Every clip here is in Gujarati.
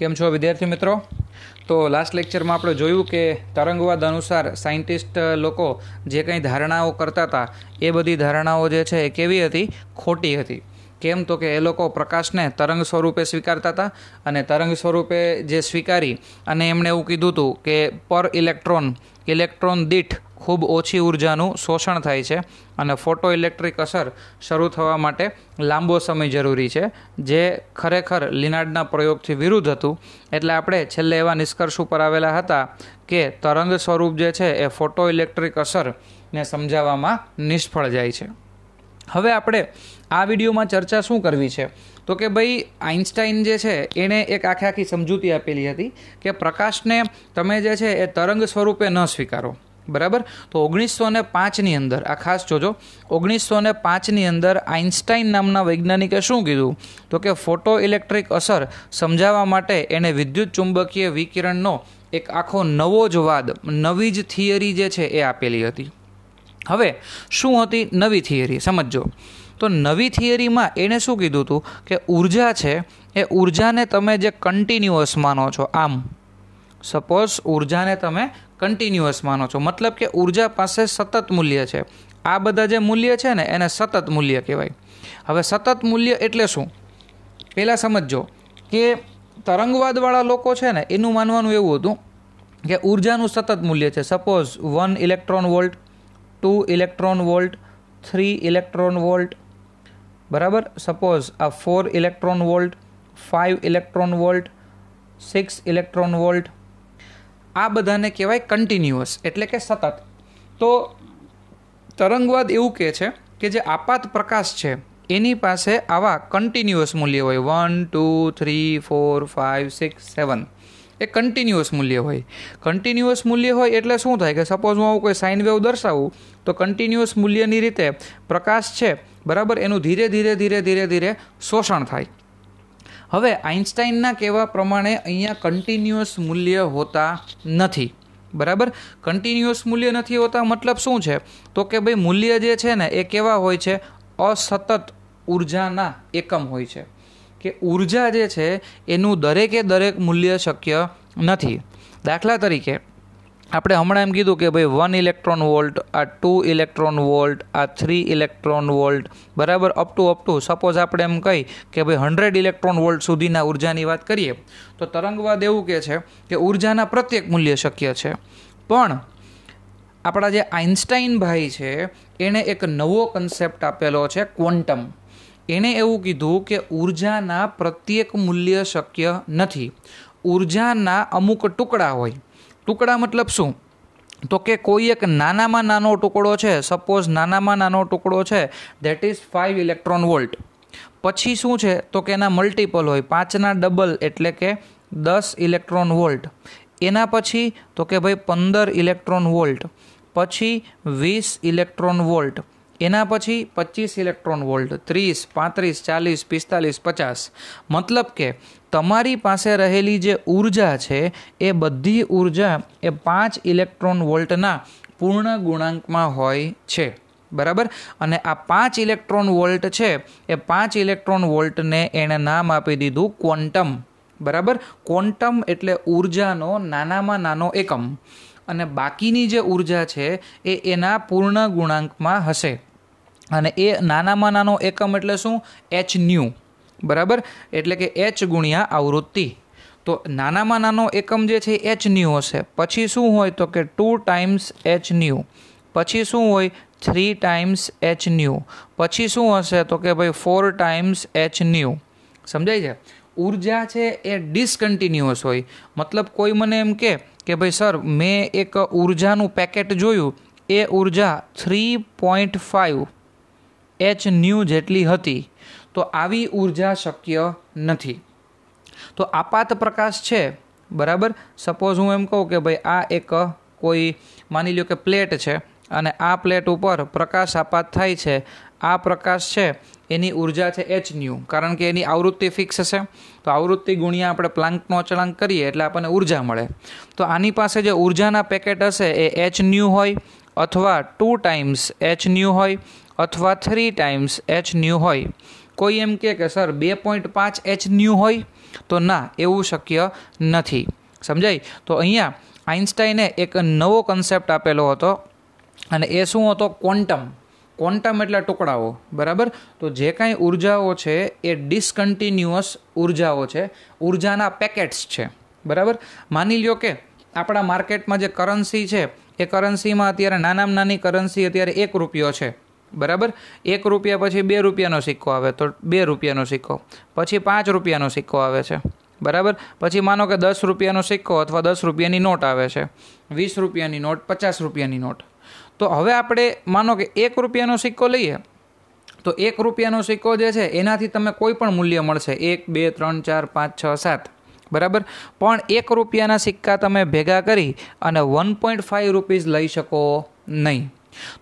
કેમ છો વિદ્યાર્થી મિત્રો તો લાસ્ટ લેક્ચરમાં આપણે જોયું કે તરંગવાદ અનુસાર સાયન્ટિસ્ટ લોકો જે કંઈ ધારણાઓ કરતા હતા એ બધી ધારણાઓ જે છે એ કેવી હતી ખોટી હતી કેમ તો કે એ લોકો પ્રકાશને તરંગ સ્વરૂપે સ્વીકારતા હતા અને તરંગ સ્વરૂપે જે સ્વીકારી અને એમણે એવું કીધું હતું કે પર ઇલેક્ટ્રોન ઇલેક્ટ્રોન દીઠ ખૂબ ઓછી ઉર્જાનું શોષણ થાય છે અને ફોટો ઇલેક્ટ્રિક અસર શરૂ થવા માટે લાંબો સમય જરૂરી છે જે ખરેખર લિનાર્ડના પ્રયોગથી વિરુદ્ધ હતું એટલે આપણે છેલ્લે એવા નિષ્કર્ષ ઉપર આવેલા હતા કે તરંગ સ્વરૂપ જે છે એ ફોટો ઇલેક્ટ્રિક અસરને સમજાવવામાં નિષ્ફળ જાય છે હવે આપણે આ વિડીયોમાં ચર્ચા શું કરવી છે તો કે ભાઈ આઇન્સ્ટાઈન જે છે એણે એક આખી આખી સમજૂતી આપેલી હતી કે પ્રકાશને તમે જે છે એ તરંગ સ્વરૂપે ન સ્વીકારો બરાબર તો ઓગણીસો ને પાંચની અંદર આ ખાસ જોજો ઓગણીસો ને પાંચની અંદર આઇન્સ્ટાઈન નામના વૈજ્ઞાનિકે શું કીધું તો કે ફોટો ઇલેક્ટ્રિક અસર સમજાવવા માટે એણે વિદ્યુત ચુંબકીય વિકિરણનો એક આખો નવો જ વાદ નવી જ થિયરી જે છે એ આપેલી હતી હવે શું હતી નવી થિયરી સમજો તો નવી થિયરીમાં એણે શું કીધું હતું કે ઉર્જા છે એ ઉર્જાને તમે જે કન્ટિન્યુઅસ માનો છો આમ સપોઝ ઉર્જાને તમે કન્ટિન્યુઅસ માનો છો મતલબ કે ઉર્જા પાસે સતત મૂલ્ય છે આ બધા જે મૂલ્ય છે ને એને સતત મૂલ્ય કહેવાય હવે સતત મૂલ્ય એટલે શું પહેલાં સમજો કે તરંગવાદવાળા લોકો છે ને એનું માનવાનું એવું હતું કે ઉર્જાનું સતત મૂલ્ય છે suppose one electron volt two electron volt three electron volt બરાબર સપોઝ આ four electron volt five electron volt six electron volt આ બધાને કહેવાય કન્ટિન્યુઅસ એટલે કે સતત તો તરંગવાદ એવું કહે છે કે જે આપાત પ્રકાશ છે એની પાસે આવા કન્ટિન્યુઅસ મૂલ્ય હોય one two three four five six seven એ કન્ટિન્યુઅસ મૂલ્ય હોય કન્ટિન્યુઅસ મૂલ્ય હોય એટલે શું થાય કે સપોઝ હું આવું કોઈ સાઇન વેવ દર્શાવું તો કન્ટિન્યુઅસ મૂલ્યની રીતે પ્રકાશ છે બરાબર એનું ધીરે ધીરે ધીરે ધીરે ધીરે શોષણ થાય હવે આઇન્સ્ટાઈનના કહેવા પ્રમાણે અહીંયા કન્ટિન્યુઅસ મૂલ્ય હોતા નથી બરાબર કન્ટિન્યુઅસ મૂલ્ય નથી હોતા મતલબ શું છે તો કે ભાઈ મૂલ્ય જે છે ને એ કેવા હોય છે અસતત ઉર્જાના એકમ હોય છે કે ઉર્જા જે છે એનું દરેકે દરેક મૂલ્ય શક્ય નથી દાખલા તરીકે આપણે હમણાં એમ કીધું કે ભાઈ વન ઇલેક્ટ્રોન વોલ્ટ આ ટુ ઇલેક્ટ્રોન વોલ્ટ આ થ્રી ઇલેક્ટ્રોન વોલ્ટ બરાબર up to up to suppose આપણે એમ કહી કે ભાઈ હંડ્રેડ ઇલેક્ટ્રોન વોલ્ટ સુધીના ઉર્જાની વાત કરીએ તો તરંગવાદ એવું કહે છે કે ઉર્જાના પ્રત્યેક મૂલ્ય શક્ય છે પણ આપણા જે આઇન્સ્ટાઈન ભાઈ છે એણે એક નવો કન્સેપ્ટ આપેલો છે ક્વોન્ટમ એણે એવું કીધું કે ઉર્જાના પ્રત્યેક મૂલ્ય શક્ય નથી ઉર્જાના અમુક ટુકડા હોય ટુકડા મતલબ શું તો કે કોઈ એક નાનામાં નાનો ટુકડો છે સપોઝ નાનામાં નાનો ટુકડો છે that is five electron volt પછી શું છે તો કે એના મલ્ટિપલ હોય પાંચના ડબલ એટલે કે દસ ઇલેક્ટ્રોન વોલ્ટ એના પછી તો કે ભાઈ પંદર ઇલેક્ટ્રોન વોલ્ટ પછી વીસ ઇલેક્ટ્રોન વોલ્ટ એના પછી પચીસ ઇલેક્ટ્રોન વોલ્ટ ત્રીસ પાંત્રીસ ચાલીસ પિસ્તાલીસ પચાસ મતલબ કે તમારી પાસે રહેલી જે ઊર્જા છે એ બધી ઊર્જા એ પાંચ ઇલેક્ટ્રોન વોલ્ટના પૂર્ણ ગુણાંકમાં હોય છે બરાબર અને આ પાંચ ઇલેક્ટ્રોન વોલ્ટ છે એ પાંચ ઇલેક્ટ્રોન વોલ્ટને એણે નામ આપી દીધું ક્વોન્ટમ બરાબર ક્વોન્ટમ એટલે ઊર્જાનો નાનામાં નાનો એકમ અને બાકીની જે ઉર્જા છે એ એના પૂર્ણ ગુણાંકમાં હશે અને એ નાનામાં નાનો એકમ એટલે શું એચ ન્યૂ બરાબર એટલે કે એચ ગુણ્યા આવૃત્તિ તો નાનામાં નાનો એકમ જે છે એચ ન્યૂ હશે પછી શું હોય તો કે ટુ ટાઈમ્સ એચ ન્યૂ પછી શું હોય થ્રી ટાઈમ્સ એચ ન્યૂ પછી શું હશે તો કે ભાઈ ફોર ટાઈમ્સ એચ ન્યૂ સમજાય છે ઉર્જા છે એ ડિસકન્ટિન્યુઅસ હોય મતલબ કોઈ મને એમ કે કે ભાઈ સર મેં એક ઉર્જાનું પેકેટ જોયું એ ઉર્જા three point five H nu જેટલી હતી તો આવી ઉર્જા શક્ય નથી તો આપાત પ્રકાશ છે બરાબર સપોઝ હું એમ કહું કે ભાઈ આ એક કોઈ માની લો કે પ્લેટ છે અને આ પ્લેટ ઉપર પ્રકાશ આપાત થાય છે આ પ્રકાશ છે એની ઉર્જા છે એચ ન્યૂ કારણ કે એની આવૃત્તિ ફિક્સ હશે તો આવૃત્તિ ગુણ્યા આપણે પ્લાન્કનો અચળાંક કરીએ એટલે આપણને ઉર્જા મળે તો આની પાસે જે ઉર્જાના પેકેટ હશે એ એચ ન્યૂ હોય અથવા ટુ ટાઈમ્સ એચ ન્યૂ હોય અથવા થ્રી ટાઈમ્સ એચ ન્યૂ હોય કોઈ એમ કહે કે સર બે પોઈન્ટ પાંચ એચ ન્યૂ હોય તો ના એવું શક્ય નથી સમજાય તો અહીંયા આઇન્સ્ટાઈને એક નવો કન્સેપ્ટ આપેલો હતો અને એ શું હતો ક્વોન્ટમ ક્વોન્ટમ એટલે ટુકડાઓ બરાબર તો જે કાંઈ ઉર્જાઓ છે એ ડિસકન્ટિન્યુઅસ ઉર્જાઓ છે ઉર્જાના પેકેટ્સ છે બરાબર માની લ્યો કે આપણા માર્કેટમાં જે કરન્સી છે એ કરન્સીમાં અત્યારે નાનામાં નાની કરન્સી અત્યારે એક રૂપિયો છે બરાબર એક રૂપિયા પછી બે રૂપિયાનો સિક્કો આવે તો બે રૂપિયાનો સિક્કો પછી પાંચ રૂપિયાનો સિક્કો આવે છે બરાબર પછી માનો કે દસ રૂપિયાનો સિક્કો અથવા દસ રૂપિયાની નોટ આવે છે વીસ રૂપિયાની નોટ પચાસ રૂપિયાની નોટ તો હવે આપણે માનો કે એક રૂપિયાનો સિક્કો લઈએ તો એક રૂપિયાનો સિક્કો જે છે એનાથી તમે કોઈ પણ મૂલ્ય મળશે એક બે ત્રણ ચાર પાંચ છ સાત બરાબર પણ એક રૂપિયાના સિક્કા તમે ભેગા કરી અને વન પોઈન્ટ ફાઇવ રૂપીઝ લઈ શકો નહીં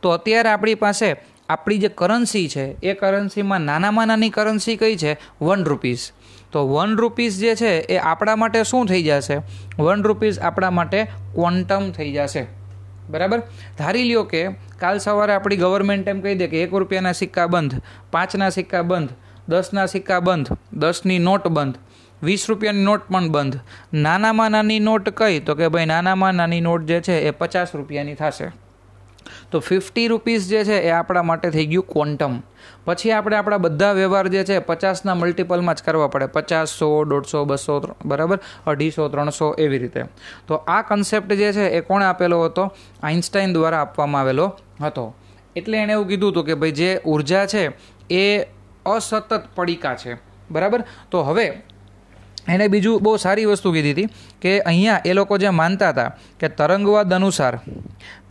તો અત્યારે આપણી પાસે આપણી જે કરન્સી છે એ કરન્સીમાં નાનામાં નાની કરન્સી કઈ છે વન રૂપીઝ તો વન રૂપીઝ જે છે એ આપણા માટે શું થઈ જશે વન રૂપીઝ આપણા માટે ક્વોન્ટમ થઈ જશે બરાબર ધારી લ્યો કે કાલ સવારે આપણી ગવર્મેન્ટ એમ કહી દે કે એક રૂપિયાના સિક્કા બંધ પાંચના સિક્કા બંધ દસના સિક્કા બંધ દસની નોટ બંધ વીસ રૂપિયાની નોટ પણ બંધ નાનામાં નાની નોટ કહી તો કે ભાઈ નાનામાં નાની નોટ જે છે એ પચાસ રૂપિયાની થશે તો ફિફ્ટી રૂપીસ જે છે એ આપણા માટે થઈ ગયું ક્વોન્ટમ પછી આપણે આપણા બધા વ્યવહાર જે છે પચાસના મલ્ટિપલમાં જ કરવા પડે પચાસ સો દોઢસો બસો બરાબર અઢીસો ત્રણસો એવી રીતે તો આ કન્સેપ્ટ જે છે એ કોણે આપેલો હતો આઇન્સ્ટાઈન દ્વારા આપવામાં આવેલો હતો એટલે એણે એવું કીધું હતું કે ભાઈ જે ઉર્જા છે એ અસતત પડીકા છે બરાબર તો હવે એણે બીજું બહુ સારી વસ્તુ કીધી હતી કે અહીંયા એ લોકો જે માનતા હતા કે તરંગવાદ અનુસાર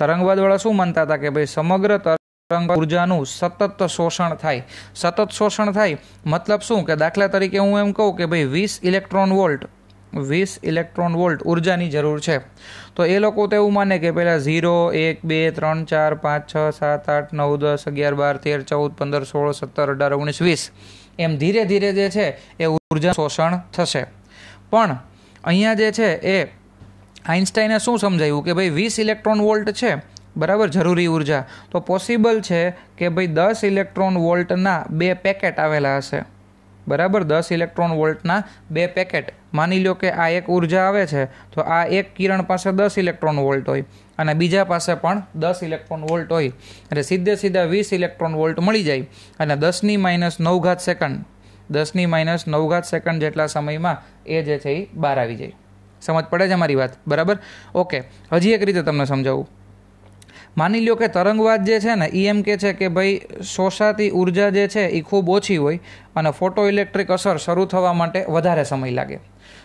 તરંગવાદવાળા શું માનતા હતા કે ભાઈ સમગ્ર તરંગ ઉર્જાનું સતત શોષણ થાય સતત શોષણ થાય મતલબ શું કે દાખલા તરીકે હું એમ કહું કે ભાઈ વીસ ઇલેક્ટ્રોન વોલ્ટ વીસ ઇલેક્ટ્રોન વોલ્ટ ઉર્જાની જરૂર છે તો એ લોકો તો એવું માને કે પહેલાં ઝીરો એક બે ત્રણ ચાર પાંચ છ સાત આઠ નવ દસ અગિયાર બાર તેર ચૌદ પંદર સોળ સત્તર અઢાર ઓગણીસ વીસ એમ ધીરે ધીરે જે છે એ ઉર્જા શોષણ થશે પણ અહીંયા જે છે એ આઇન્સ્ટાઈને શું સમજાયું કે ભાઈ વીસ ઇલેક્ટ્રોન વોલ્ટ છે બરાબર જરૂરી ઉર્જા તો પોસિબલ છે કે ભાઈ દસ ઇલેક્ટ્રોન વોલ્ટના બે પેકેટ આવેલા હશે બરાબર દસ ઇલેક્ટ્રોન વોલ્ટના બે પેકેટ માની લો કે આ એક ઉર્જા આવે છે તો આ એક કિરણ પાસે દસ ઇલેક્ટ્રોન વોલ્ટ હોય અને બીજા પાસે પણ દસ ઇલેક્ટ્રોન વોલ્ટ હોય એટલે સીધે સીધા વીસ ઇલેક્ટ્રોન વોલ્ટ મળી જાય અને દસની માઇનસ નવઘાત સેકન્ડ દસની માઇનસ નવઘાત સેકન્ડ જેટલા સમયમાં એ જે છે એ બહાર આવી જાય સમજ પડે છે અમારી વાત બરાબર ઓકે હજી એક રીતે તમને સમજાવું માની લ્યો કે તરંગવાદ જે છે ને એ એમ કે છે કે ભાઈ શોષાતી ઉર્જા જે છે એ ખૂબ ઓછી હોય અને ફોટો ઇલેક્ટ્રિક અસર શરૂ થવા માટે વધારે સમય લાગે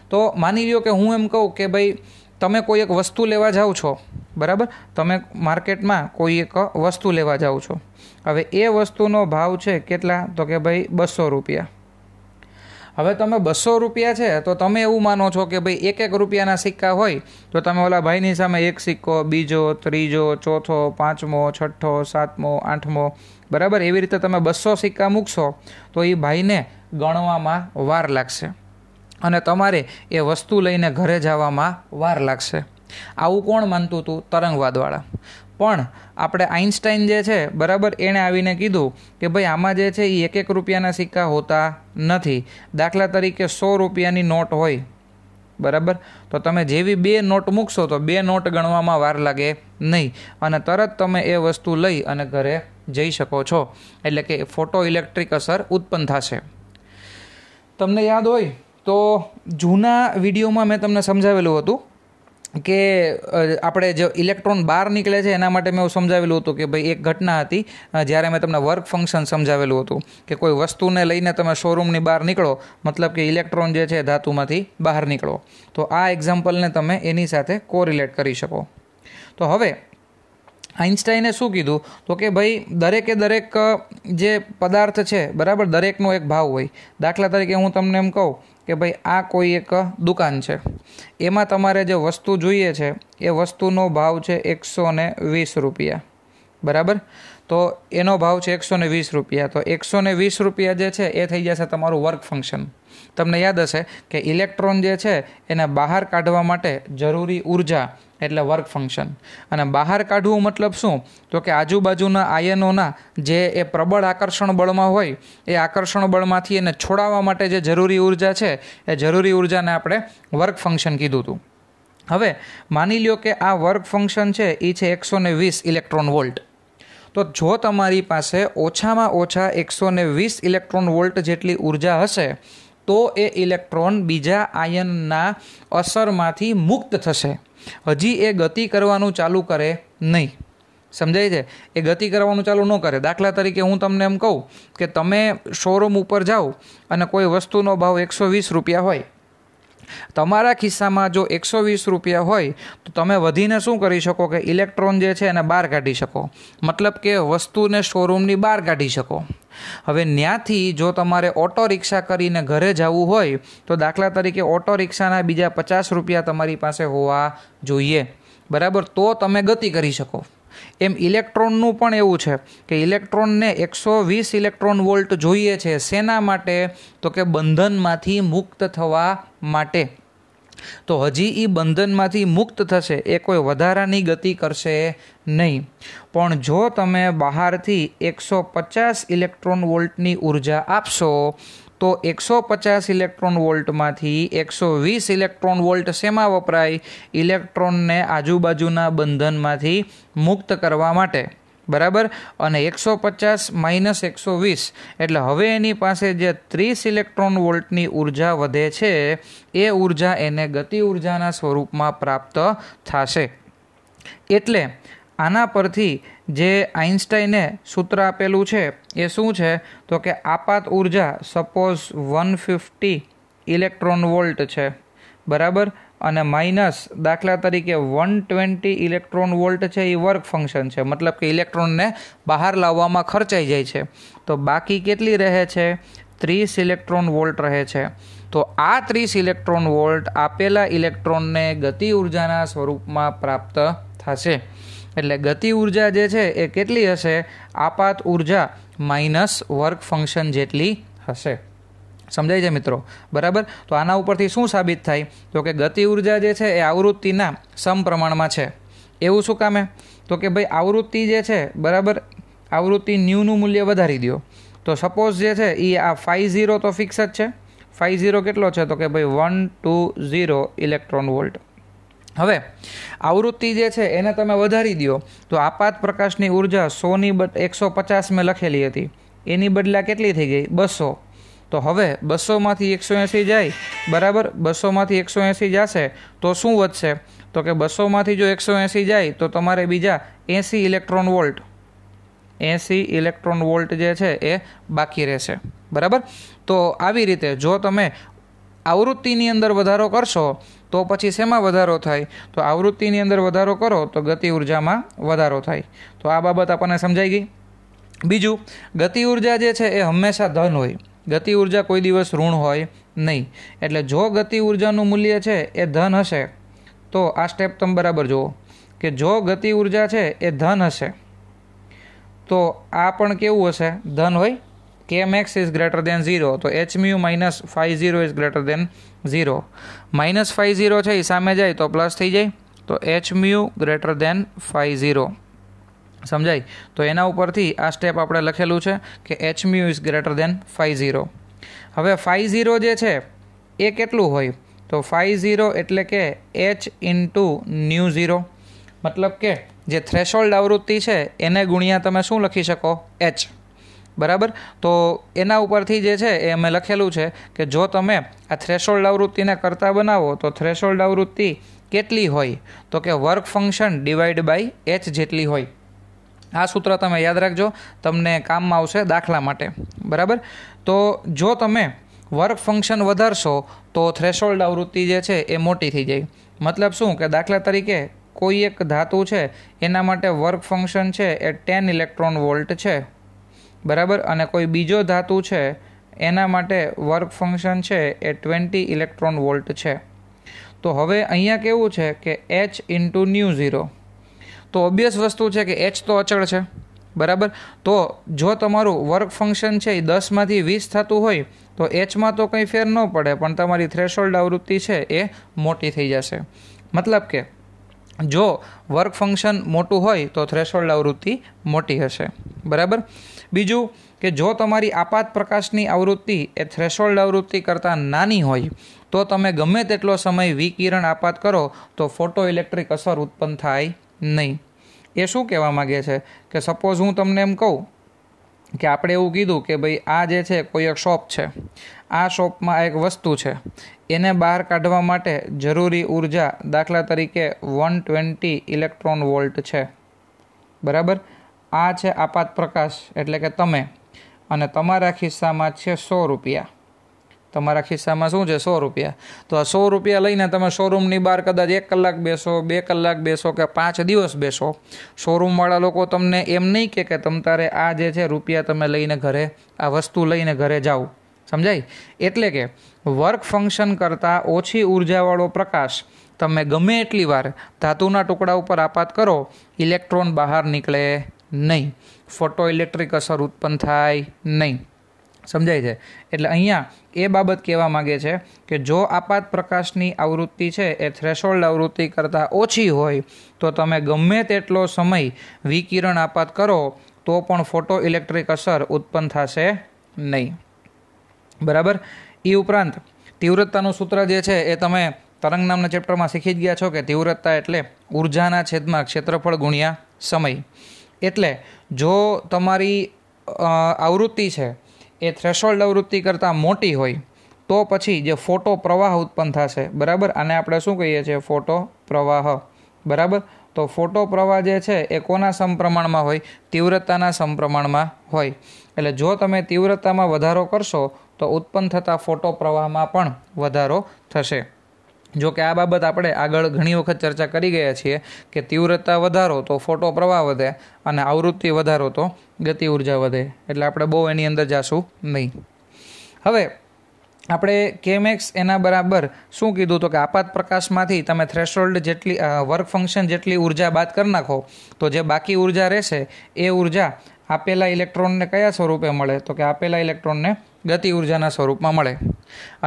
તો માની લ્યો કે હું એમ કહું કે ભાઈ તમે કોઈ એક વસ્તુ લેવા જાઓ છો બરાબર તમે માર્કેટમાં કોઈ એક વસ્તુ લેવા જાઓ છો હવે એ વસ્તુનો ભાવ છે કેટલા તો કે ભાઈ બસો રૂપિયા હવે તમે બસો રૂપિયા છે તો તમે એવું માનો છો કે ભાઈ એક એક રૂપિયાના સિક્કા હોય તો તમે ઓલા ભાઈની સામે એક સિક્કો બીજો ત્રીજો ચોથો પાંચમો છઠ્ઠો સાતમો આઠમો બરાબર એવી રીતે તમે બસો સિક્કા મૂકશો તો એ ભાઈને ગણવામાં વાર લાગશે અને તમારે એ વસ્તુ લઈને ઘરે જવામાં વાર લાગશે આવું કોણ માનતું હતું તરંગવાદવાળા પણ આપણે આઇન્સ્ટાઈન જે છે બરાબર એણે આવીને કીધું કે ભાઈ આમાં જે છે એ એક એક રૂપિયાના સિક્કા હોતા નથી દાખલા તરીકે સો રૂપિયાની નોટ હોય બરાબર તો તમે જેવી બે નોટ મૂકશો તો બે નોટ ગણવામાં વાર લાગે નહીં અને તરત તમે એ વસ્તુ લઈ અને ઘરે જઈ શકો છો એટલે કે ફોટો ઇલેક્ટ્રિક અસર ઉત્પન્ન થશે તમને યાદ હોય તો જૂના વિડીયોમાં મેં તમને સમજાવેલું હતું કે આપણે જે ઇલેક્ટ્રોન બહાર નીકળે છે એના માટે મેં એવું સમજાવેલું હતું કે ભાઈ એક ઘટના હતી જ્યારે મેં તમને વર્ક ફંક્શન સમજાવેલું હતું કે કોઈ વસ્તુને લઈને તમે શોરૂમની બહાર નીકળો મતલબ કે ઇલેક્ટ્રોન જે છે ધાતુમાંથી બહાર નીકળો તો આ એક્ઝામ્પલને તમે એની સાથે કોરિલેટ કરી શકો તો હવે આઇન્સ્ટાઈને શું કીધું તો કે ભાઈ દરેકે દરેક જે પદાર્થ છે બરાબર દરેકનો એક ભાવ હોય દાખલા તરીકે હું તમને એમ કહું કે ભાઈ આ કોઈ એક દુકાન છે એમાં તમારે જે વસ્તુ જોઈએ છે એ વસ્તુનો ભાવ છે એકસો ને વીસ રૂપિયા બરાબર તો એનો ભાવ છે એકસો ને વીસ રૂપિયા તો એકસો ને વીસ રૂપિયા જે છે એ થઈ જશે તમારું વર્ક ફંક્શન તમને યાદ હશે કે ઇલેક્ટ્રોન જે છે એને બહાર કાઢવા માટે જરૂરી ઉર્જા એટલે વર્ક ફંક્શન અને બહાર કાઢવું મતલબ શું તો કે આજુબાજુના આયનોના જે એ પ્રબળ આકર્ષણ બળમાં હોય એ આકર્ષણ બળમાંથી એને છોડાવવા માટે જે જરૂરી ઉર્જા છે એ જરૂરી ઉર્જાને આપણે વર્ક ફંક્શન કીધું હતું હવે માની લ્યો કે આ વર્ક ફંક્શન છે એ છે એકસો ને વીસ ઇલેક્ટ્રોન વોલ્ટ તો જો તમારી પાસે ઓછામાં ઓછા એકસો ને વીસ ઇલેક્ટ્રોન વોલ્ટ જેટલી ઉર્જા હશે તો એ ઇલેક્ટ્રોન બીજા આયનના અસરમાંથી મુક્ત થશે હજી એ ગતિ કરવાનું ચાલુ કરે નહીં સમજાય છે એ ગતિ કરવાનું ચાલુ ન કરે દાખલા તરીકે હું તમને એમ કહું કે તમે શોરૂમ ઉપર જાઓ અને કોઈ વસ્તુનો ભાવ એકસો વીસ રૂપિયા હોય તમારા ખિસ્સામાં જો એકસો વીસ રૂપિયા હોય તો તમે વધીને શું કરી શકો કે ઇલેક્ટ્રોન જે છે એને બહાર કાઢી શકો મતલબ કે વસ્તુને શોરૂમની બહાર કાઢી શકો હવે ત્યાંથી જો તમારે ઓટો રિક્ષા કરીને ઘરે જવું હોય તો દાખલા તરીકે ઓટો રિક્ષાના બીજા પચાસ રૂપિયા તમારી પાસે હોવા જોઈએ બરાબર તો તમે ગતિ કરી શકો એમ ઇલેક્ટ્રોનનું પણ એવું છે કે ઇલેક્ટ્રોનને એકસો વીસ ઇલેક્ટ્રોન વોલ્ટ જોઈએ છે શેના માટે તો કે બંધનમાંથી મુક્ત થવા માટે તો હજી એ બંધનમાંથી મુક્ત થશે એ કોઈ વધારાની ગતિ કરશે નહીં પણ જો તમે બહારથી એકસો પચાસ ઇલેક્ટ્રોન વોલ્ટની ઉર્જા આપશો તો એકસો પચાસ ઇલેક્ટ્રોન વોલ્ટમાંથી એકસો વીસ ઇલેક્ટ્રોન વોલ્ટ શેમાં વપરાય ઇલેક્ટ્રોનને આજુબાજુના બંધનમાંથી મુક્ત કરવા માટે બરાબર અને એકસો પચાસ માઇનસ એકસો વીસ એટલે હવે એની પાસે જે ત્રીસ ઇલેક્ટ્રોન વોલ્ટની ઉર્જા વધે છે એ ઉર્જા એને ગતિ ઉર્જાના સ્વરૂપમાં પ્રાપ્ત થશે એટલે આના પરથી જે આઇન્સ્ટાઈને સૂત્ર આપેલું છે એ શું છે તો કે આપાત ઉર્જા suppose one fifty electron volt છે બરાબર અને માઇનસ દાખલા તરીકે વન ટ્વેન્ટી ઇલેક્ટ્રોન વોલ્ટ છે એ વર્ક ફંક્શન છે મતલબ કે ઇલેક્ટ્રોનને બહાર લાવવામાં ખર્ચાઈ જાય છે તો બાકી કેટલી રહે છે ત્રીસ ઇલેક્ટ્રોન વોલ્ટ રહે છે તો આ ત્રીસ ઇલેક્ટ્રોન વોલ્ટ આપેલા ઇલેક્ટ્રોનને ગતિ ઉર્જાના સ્વરૂપમાં પ્રાપ્ત થશે એટલે ગતિ ઉર્જા જે છે એ કેટલી હશે આપાત ઉર્જા માઇનસ વર્ક ફંક્શન જેટલી હશે સમજાય છે મિત્રો બરાબર તો આના ઉપરથી શું સાબિત થાય તો કે ગતિ ઉર્જા જે છે એ આવૃત્તિના સમપ્રમાણમાં છે એવું શું કામે તો કે ભાઈ આવૃત્તિ જે છે બરાબર આવૃત્તિ ન્યૂનું મૂલ્ય વધારી દો તો સપોઝ જે છે એ આ ફાઇવ ઝીરો તો ફિક્સ જ છે ફાઇવ ઝીરો કેટલો છે તો કે ભાઈ one two zero electron volt હવે આવૃત્તિ જે છે એને તમે વધારી દો તો આપાત પ્રકાશની ઉર્જા સોની બટ એકસો પચાસ મેં લખેલી હતી એની બદલા કેટલી થઈ ગઈ બસો તો હવે બસોમાંથી એકસો એંસી જાય બરાબર બસોમાંથી એકસો એંસી જશે તો શું વધશે તો કે બસોમાંથી જો એકસો એંસી જાય તો તમારે બીજા એંસી ઇલેક્ટ્રોન વોલ્ટ એંસી ઇલેક્ટ્રોન વોલ્ટ જે છે એ બાકી રહેશે બરાબર તો આવી રીતે જો તમે આવૃત્તિની અંદર વધારો કરશો તો પછી શેમાં વધારો થાય તો આવૃત્તિની અંદર વધારો કરો તો ગતિ ઉર્જામાં વધારો થાય તો આ બાબત આપણને સમજાઈ ગઈ બીજું ગતિ ઉર્જા જે છે એ હંમેશા ધન હોય ગતિ ઉર્જા કોઈ દિવસ ઋણ હોય નહીં એટલે જો ગતિ ઉર્જાનું મૂલ્ય છે એ ધન હશે તો આ સ્ટેપ તમે બરાબર જુઓ કે જો ગતિ ઉર્જા છે એ ધન હશે તો આ પણ કેવું હશે ધન હોય કેમ x is greater than zero તો H mu minus five zero is greater than zero minus five zero છે એ સામે જાય તો પ્લસ થઈ જાય તો H mu greater than five zero સમજાય તો એના ઉપરથી આ સ્ટેપ આપણે લખેલું છે કે H mu is greater than five zero હવે ફાઇવ ઝીરો જે છે એ કેટલું હોય તો ફાઇવ ઝીરો એટલે કે એચ ઇન્ટુ ન્યૂ ઝીરો મતલબ કે જે થ્રેશોલ્ડ આવૃત્તિ છે એને ગુણ્યા તમે શું લખી શકો એચ બરાબર તો એના ઉપરથી જે છે એ અમે લખેલું છે કે જો તમે આ થ્રેશોલ્ડ આવૃત્તિને કરતા બનાવો તો થ્રેશોલ્ડ આવૃત્તિ કેટલી હોય તો કે work function divide by H જેટલી હોય આ સૂત્ર તમે યાદ રાખજો તમને કામમાં આવશે દાખલા માટે બરાબર તો જો તમે વર્ક ફંક્શન વધારશો તો થ્રેશોલ્ડ આવૃત્તિ જે છે એ મોટી થઈ જાય મતલબ શું કે દાખલા તરીકે કોઈ એક ધાતુ છે એના માટે વર્ક ફંક્શન છે એ ટેન ઇલેક્ટ્રોન વોલ્ટ છે બરાબર અને કોઈ બીજો ધાતુ છે એના માટે વર્ક ફંક્શન છે એ ટ્વેન્ટી ઇલેક્ટ્રોન વોલ્ટ છે તો હવે અહીંયા કેવું છે કે એચ ઇન્ટુ ન્યૂ ઝીરો તો ઓબ્વિયસ વસ્તુ છે કે એચ તો અચળ છે બરાબર તો જો તમારું વર્ક ફંક્શન છે એ દસમાંથી વીસ થતું હોય તો એચમાં તો કંઈ ફેર ન પડે પણ તમારી થ્રેશોલ્ડ આવૃત્તિ છે એ મોટી થઈ જશે મતલબ કે જો વર્ક ફંક્શન મોટું હોય તો થ્રેશોલ્ડ આવૃત્તિ મોટી હશે બરાબર બીજું કે જો તમારી આપાત પ્રકાશની આવૃત્તિ એ થ્રેશોલ્ડ આવૃત્તિ કરતાં નાની હોય તો તમે ગમે તેટલો સમય વિકિરણ આપાત કરો તો ફોટો ઇલેક્ટ્રિક અસર ઉત્પન્ન થાય નહીં એ શું કહેવા માગે છે કે સપોઝ હું તમને એમ કહું કે આપણે એવું કીધું કે ભાઈ આ જે છે કોઈ એક શોપ છે આ શોપમાં એક વસ્તુ છે એને બહાર કાઢવા માટે જરૂરી ઉર્જા દાખલા તરીકે વન ટ્વેન્ટી ઇલેક્ટ્રોન વોલ્ટ છે બરાબર આ છે આપાત પ્રકાશ એટલે કે તમે અને તમારા ખિસ્સામાં છે સો રૂપિયા તમારા ખિસ્સામાં શું છે સો રૂપિયા તો આ સો રૂપિયા લઈને તમે શોરૂમની બહાર કદાચ એક કલાક બેસો બે કલાક બેસો કે પાંચ દિવસ બેસો શોરૂમવાળા લોકો તમને એમ નહીં કે તમ તારે આ જે છે રૂપિયા તમે લઈને ઘરે આ વસ્તુ લઈને ઘરે જાઓ સમજાય એટલે કે વર્ક ફંક્શન કરતાં ઓછી ઉર્જાવાળો પ્રકાશ તમે ગમે એટલી વાર ધાતુના ટુકડા ઉપર આપાત કરો ઇલેક્ટ્રોન બહાર નીકળે નહીં ફોટો ઇલેક્ટ્રિક અસર ઉત્પન્ન થાય નહીં સમજાય છે એટલે અહીંયા એ બાબત કહેવા માગે છે કે જો આપાત પ્રકાશની આવૃત્તિ છે એ થ્રેશોલ્ડ આવૃત્તિ કરતાં ઓછી હોય તો તમે ગમે તેટલો સમય વિકિરણ આપાત કરો તો પણ ફોટો ઇલેક્ટ્રિક અસર ઉત્પન્ન થશે નહીં બરાબર એ ઉપરાંત તીવ્રતાનું સૂત્ર જે છે એ તમે તરંગ નામના ચેપ્ટરમાં શીખી જ ગયા છો કે તીવ્રતા એટલે ઉર્જાના છેદમાં ક્ષેત્રફળ ગુણ્યા સમય એટલે જો તમારી આવૃત્તિ છે એ થ્રેશોલ્ડ આવૃત્તિ કરતાં મોટી હોય તો પછી જે ફોટો પ્રવાહ ઉત્પન્ન થશે બરાબર આને આપણે શું કહીએ છીએ ફોટો પ્રવાહ બરાબર તો ફોટો પ્રવાહ જે છે એ કોના સમપ્રમાણમાં હોય તીવ્રતાના સમપ્રમાણમાં હોય એટલે જો તમે તીવ્રતામાં વધારો કરશો તો ઉત્પન્ન થતા ફોટો પ્રવાહમાં પણ વધારો થશે જો કે આ બાબત આપણે આગળ ઘણી વખત ચર્ચા કરી ગયા છીએ કે તીવ્રતા વધારો તો ફોટો પ્રવાહ વધે અને આવૃત્તિ વધારો તો ગતિ ઉર્જા વધે એટલે આપણે બહુ એની અંદર જાશું નહીં હવે આપણે કેમેક્સ એના બરાબર શું કીધું તો કે આપાત પ્રકાશમાંથી તમે થ્રેશોલ્ડ જેટલી વર્ક ફંક્શન જેટલી ઉર્જા બાદ કરી નાખો તો જે બાકી ઉર્જા રહેશે એ ઉર્જા આપેલા ઇલેક્ટ્રોનને કયા સ્વરૂપે મળે તો કે આપેલા ઇલેક્ટ્રોનને ગતિ ઉર્જાના સ્વરૂપમાં મળે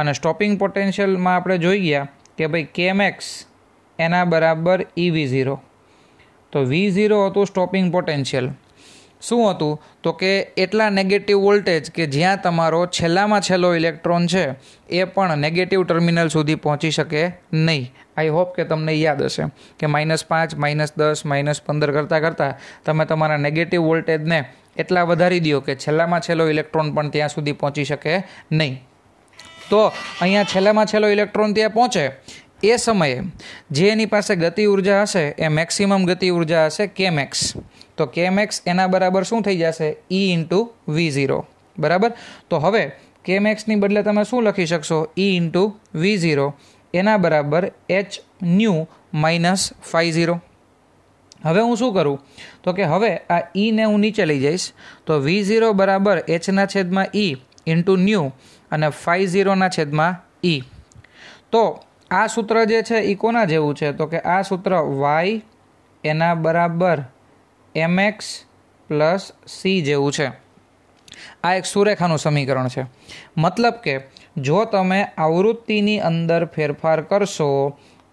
અને સ્ટોપિંગ પોટેન્શિયલમાં આપણે જોઈ ગયા કે ભાઈ કેમ એક્સ એના બરાબર ઈવી ઝીરો તો વી ઝીરો હતું સ્ટોપિંગ પોટેન્શિયલ શું હતું તો કે એટલા નેગેટિવ વોલ્ટેજ કે જ્યાં તમારો છેલ્લામાં છેલ્લો ઇલેક્ટ્રોન છે એ પણ નેગેટિવ ટર્મિનલ સુધી પહોંચી શકે નહીં આઈ હોપ કે તમને યાદ હશે કે માઇનસ પાંચ માઇનસ દસ માઇનસ પંદર કરતાં કરતાં તમે તમારા નેગેટિવ વોલ્ટેજને એટલા વધારી દો કે છેલ્લામાં છેલ્લો ઇલેક્ટ્રોન પણ ત્યાં સુધી પહોંચી શકે નહીં તો અહીંયા છેલ્લામાં છેલ્લો ઇલેક્ટ્રોન ત્યાં પહોંચે એ સમયે જે એની પાસે ગતિ ઉર્જા હશે એ મેક્સિમમ ગતિ ઉર્જા હશે કેમેક્સ તો કેમેક્સ એના બરાબર શું થઈ જશે ઈ ઇન્ટુ વી ઝીરો બરાબર તો હવે કેમેક્સની બદલે તમે શું લખી શકશો ઈ ઇન્ટુ વી ઝીરો એના બરાબર H nu minus five zero હવે હું શું કરું તો કે હવે આ ઈને e હું નીચે લઈ જઈશ તો વી ઝીરો બરાબર એચના છેદમાં ઈ ઇન્ટુ ન્યૂ અને ફાઇવ ઝીરોના છેદમાં ઈ તો આ સૂત્ર જે છે એ કોના જેવું છે તો કે આ સૂત્ર વાય એના બરાબર એમએક્સ પ્લસ સી જેવું છે આ એક સુરેખાનું સમીકરણ છે મતલબ કે જો તમે આવૃત્તિની અંદર ફેરફાર કરશો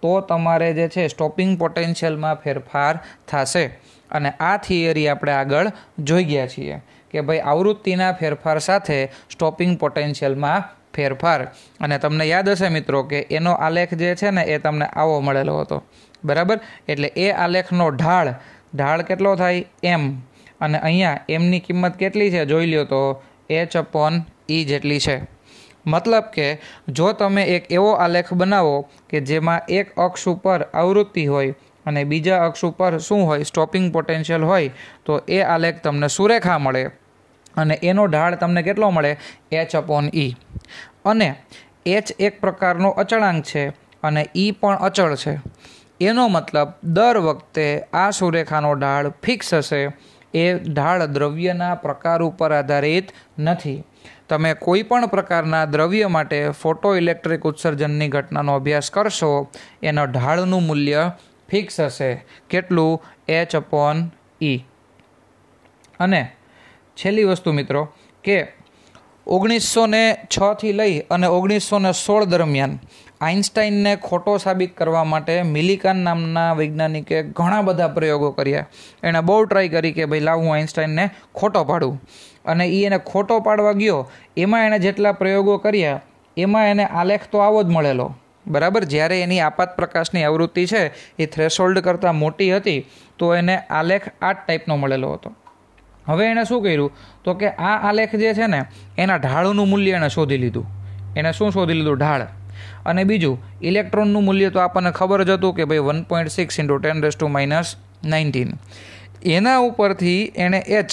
તો તમારે જે છે સ્ટોપિંગ પોટેન્શિયલમાં ફેરફાર થશે અને આ થિયરી આપણે આગળ જોઈ ગયા છીએ કે ભાઈ આવૃત્તિના ફેરફાર સાથે સ્ટોપિંગ પોટેન્શિયલમાં ફેરફાર અને તમને યાદ હશે મિત્રો કે એનો આલેખ જે છે ને એ તમને આવો મળેલો હતો બરાબર એટલે એ આલેખનો ઢાળ ઢાળ કેટલો થાય એમ અને અહીંયા એમની કિંમત કેટલી છે જોઈ લ્યો તો એચ અપોન ઈ જેટલી છે મતલબ કે જો તમે એક એવો આલેખ બનાવો કે જેમાં એક અક્ષ ઉપર આવૃત્તિ હોય અને બીજા અક્ષ ઉપર શું હોય સ્ટોપિંગ પોટેન્શિયલ હોય તો એ આલેખ તમને સુરેખા મળે અને એનો ઢાળ તમને કેટલો મળે એચ અપોન ઈ અને એચ એક પ્રકારનો અચળાંક છે અને ઈ e પણ અચળ છે એનો મતલબ દર વખતે આ સુરેખાનો ઢાળ ફિક્સ હશે એ ઢાળ દ્રવ્યના પ્રકાર ઉપર આધારિત નથી તમે કોઈ પણ પ્રકારના દ્રવ્ય માટે ફોટો ઇલેક્ટ્રિક ઉત્સર્જનની ઘટનાનો અભ્યાસ કરશો એનો ઢાળનું મૂલ્ય ફિક્સ હશે કેટલું એચ અપોન ઈ અને છેલ્લી વસ્તુ મિત્રો કે ઓગણીસો ને છથી લઈ અને ઓગણીસો ને સોળ દરમિયાન આઇન્સ્ટાઇનને ખોટો સાબિત કરવા માટે મિલિકાન નામના વૈજ્ઞાનિકે ઘણા બધા પ્રયોગો કર્યા એણે બહુ ટ્રાય કરી કે ભાઈ લાવ હું આઇન્સ્ટાઇનને ખોટો પાડું અને એ એને ખોટો પાડવા ગયો એમાં એણે જેટલા પ્રયોગો કર્યા એમાં એને આલેખ તો આવો જ મળેલો બરાબર જ્યારે એની આપાત પ્રકાશની આવૃત્તિ છે એ થ્રેશોલ્ડ કરતાં મોટી હતી તો એને આલેખ આ ટાઈપનો મળેલો હતો હવે એણે શું કર્યું તો કે આ આલેખ જે છે ને એના ઢાળનું મૂલ્ય એણે શોધી લીધું એણે શું શોધી લીધું ઢાળ અને બીજું ઇલેક્ટ્રોનનું મૂલ્ય તો આપણને ખબર જ હતું કે ભાઈ one point six into ten raise to minus nineteen એના ઉપરથી એણે એચ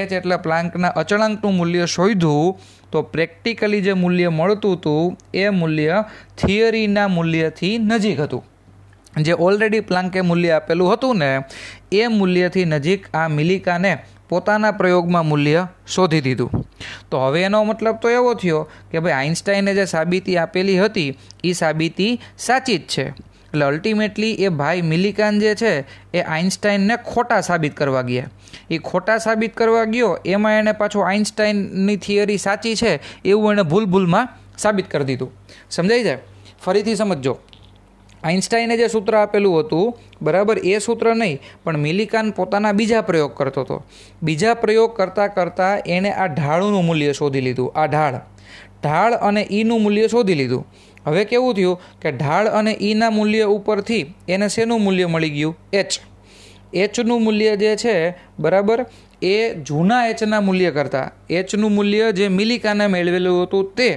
એચ એટલે પ્લાન્કના અચળાંકનું મૂલ્ય શોધ્યું તો પ્રેક્ટિકલી જે મૂલ્ય મળતું હતું એ મૂલ્ય થિયરીના મૂલ્યથી નજીક હતું જે ઓલરેડી પ્લાન્કે મૂલ્ય આપેલું હતું ને એ મૂલ્યથી નજીક આ મિલિકાને પોતાના પ્રયોગમાં મૂલ્ય શોધી દીધું તો હવે એનો મતલબ તો એવો થયો કે ભાઈ આઇન્સ્ટાઈને જે સાબિતી આપેલી હતી એ સાબિતી સાચી જ છે એટલે અલ્ટિમેટલી એ ભાઈ મિલિકાન જે છે એ આઇન્સ્ટાઈનને ખોટા સાબિત કરવા ગયા એ ખોટા સાબિત કરવા ગયો એમાં એણે પાછું આઇન્સ્ટાઈનની થિયરી સાચી છે એવું એણે ભૂલ ભૂલમાં સાબિત કરી દીધું સમજાય છે ફરીથી સમજો આઇન્સ્ટાઈને જે સૂત્ર આપેલું હતું બરાબર એ સૂત્ર નહીં પણ મિલિકાન પોતાના બીજા પ્રયોગ કરતો હતો બીજા પ્રયોગ કરતાં કરતાં એણે આ ઢાળનું મૂલ્ય શોધી લીધું આ ઢાળ ઢાળ અને ઈનું મૂલ્ય શોધી લીધું હવે કેવું થયું કે ઢાળ અને ઈના મૂલ્ય ઉપરથી એને શેનું મૂલ્ય મળી ગયું એચ એચનું મૂલ્ય જે છે બરાબર એ જૂના એચના મૂલ્ય કરતાં એચનું મૂલ્ય જે મિલિકાને મેળવેલું હતું તે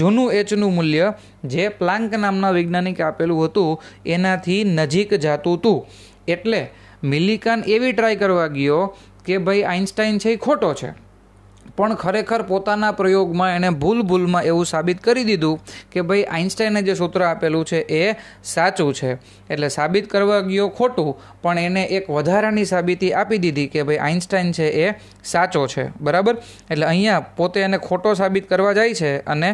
જૂનું એચનું મૂલ્ય જે પ્લાન્ક નામના વૈજ્ઞાનિકે આપેલું હતું એનાથી નજીક જાતું હતું એટલે મિલિકાન એવી ટ્રાય કરવા ગયો કે ભાઈ આઇન્સ્ટાઈન છે એ ખોટો છે પણ ખરેખર પોતાના પ્રયોગમાં એણે ભૂલ ભૂલમાં એવું સાબિત કરી દીધું કે ભાઈ આઇન્સ્ટાઈને જે સૂત્ર આપેલું છે એ સાચું છે એટલે સાબિત કરવા ગયો ખોટું પણ એને એક વધારાની સાબિતી આપી દીધી કે ભાઈ આઇન્સ્ટાઈન છે એ સાચો છે બરાબર એટલે અહીંયા પોતે એને ખોટો સાબિત કરવા જાય છે અને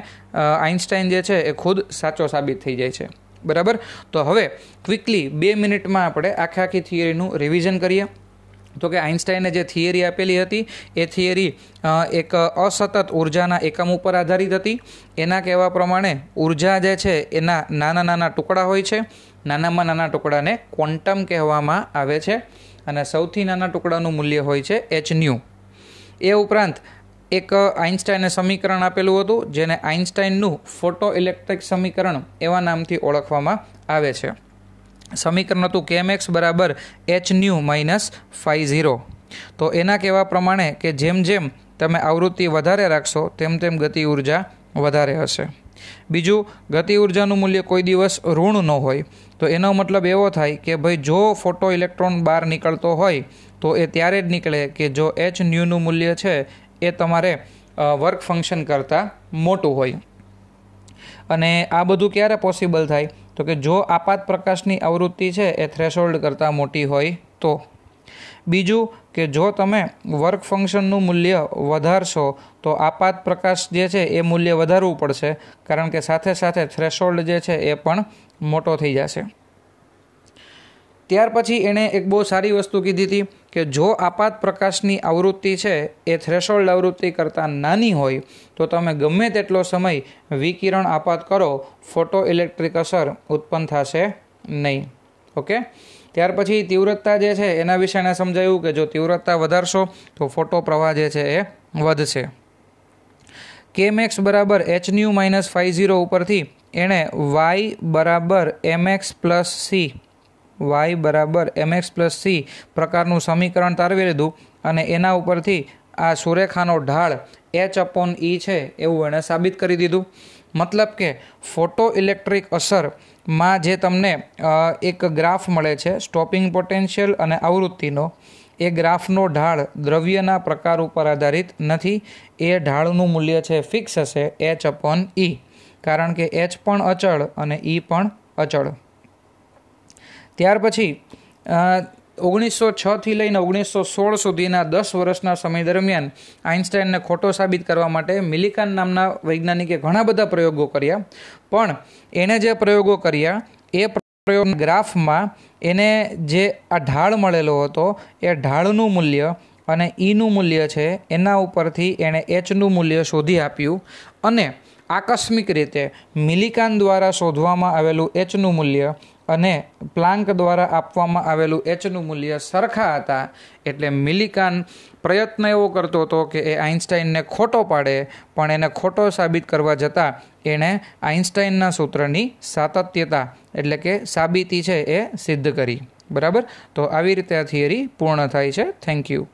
આઇન્સ્ટાઈન જે છે એ ખુદ સાચો સાબિત થઈ જાય છે બરાબર તો હવે ક્વિકલી બે મિનિટમાં આપણે આખા આખી થિયરીનું રિવિઝન કરીએ તો કે આઇન્સ્ટાઈને જે થિયરી આપેલી હતી એ થિયરી એક અસતત ઉર્જાના એકમ ઉપર આધારિત હતી એના કહેવા પ્રમાણે ઉર્જા જે છે એના નાના નાના ટુકડા હોય છે નાનામાં નાના ટુકડાને ક્વોન્ટમ કહેવામાં આવે છે અને સૌથી નાના ટુકડાનું મૂલ્ય હોય છે એચ ન્યૂ એ ઉપરાંત એક આઇન્સ્ટાઈને સમીકરણ આપેલું હતું જેને આઇન્સ્ટાઇનનું ફોટો ઇલેક્ટ્રિક સમીકરણ એવા નામથી ઓળખવામાં આવે છે સમીકરણ હતું કેમ એક્સ બરાબર H nu minus five zero તો એના કહેવા પ્રમાણે કે જેમ જેમ તમે આવૃત્તિ વધારે રાખશો તેમ તેમ ગતિ ઉર્જા વધારે હશે બીજું ગતિ ઉર્જાનું મૂલ્ય કોઈ દિવસ ઋણ ન હોય તો એનો મતલબ એવો થાય કે ભાઈ જો ફોટો ઇલેક્ટ્રોન બહાર નીકળતો હોય તો એ ત્યારે જ નીકળે કે જો એચ ન્યૂનું મૂલ્ય છે એ તમારે વર્ક ફંક્શન કરતાં મોટું હોય અને આ બધું ક્યારે પોસિબલ થાય તો કે જો આપાત પ્રકાશની આવૃત્તિ છે એ થ્રેશોલ્ડ કરતાં મોટી હોય તો બીજું કે જો તમે વર્ક ફંક્શનનું મૂલ્ય વધારશો તો આપાત પ્રકાશ જે છે એ મૂલ્ય વધારવું પડશે કારણ કે સાથે સાથે થ્રેશોલ્ડ જે છે એ પણ મોટો થઈ જશે ત્યાર પછી એણે એક બહુ સારી વસ્તુ કીધી હતી કે જો આપાત પ્રકાશની આવૃત્તિ છે એ થ્રેશોલ્ડ આવૃત્તિ કરતાં નાની હોય તો તમે ગમે તેટલો સમય વિકિરણ આપાત કરો ફોટો ઇલેક્ટ્રિક અસર ઉત્પન્ન થશે નહીં ઓકે ત્યાર પછી તીવ્રતા જે છે એના વિશે એને સમજાયું કે જો તીવ્રતા વધારશો તો ફોટો પ્રવાહ જે છે એ વધશે કેમેક્સ બરાબર H nu minus five zero ઉપરથી એણે વાય બરાબર એમએક્સ પ્લસ સી વાય બરાબર એમએક્સ પ્લસ સી પ્રકારનું સમીકરણ તારવી લીધું અને એના ઉપરથી આ સુરેખાનો ઢાળ એચ અપોન ઈ છે એવું એણે સાબિત કરી દીધું મતલબ કે ફોટો ઇલેક્ટ્રિક અસરમાં જે તમને એક ગ્રાફ મળે છે સ્ટોપિંગ પોટેન્શિયલ અને આવૃત્તિનો એ ગ્રાફનો ઢાળ દ્રવ્યના પ્રકાર ઉપર આધારિત નથી એ ઢાળનું મૂલ્ય છે ફિક્સ હશે એચ અપોન ઈ કારણ કે એચ પણ અચળ અને ઈ e પણ અચળ ત્યાર પછી ઓગણીસો છથી લઈને ઓગણીસો સોળ સુધીના દસ વર્ષના સમય દરમિયાન આઇન્સ્ટાઈનને ખોટો સાબિત કરવા માટે મિલિકાન નામના વૈજ્ઞાનિકે ઘણા બધા પ્રયોગો કર્યા પણ એણે જે પ્રયોગો કર્યા એ પ્રયોગ ગ્રાફમાં એને જે આ ઢાળ મળેલો હતો એ ઢાળનું મૂલ્ય અને ઈનું મૂલ્ય છે એના ઉપરથી એણે એચનું મૂલ્ય શોધી આપ્યું અને આકસ્મિક રીતે મિલિકાન દ્વારા શોધવામાં આવેલું એચનું મૂલ્ય અને પ્લાન્ક દ્વારા આપવામાં આવેલું એચનું મૂલ્ય સરખા હતા એટલે મિલિકાન પ્રયત્ન એવો કરતો હતો કે એ આઇન્સ્ટાઈનને ખોટો પાડે પણ એને ખોટો સાબિત કરવા જતાં એણે આઇન્સ્ટાઈનના સૂત્રની સાતત્યતા એટલે કે સાબિતી છે એ સિદ્ધ કરી બરાબર તો આવી રીતે આ થિયરી પૂર્ણ થાય છે થેન્ક યુ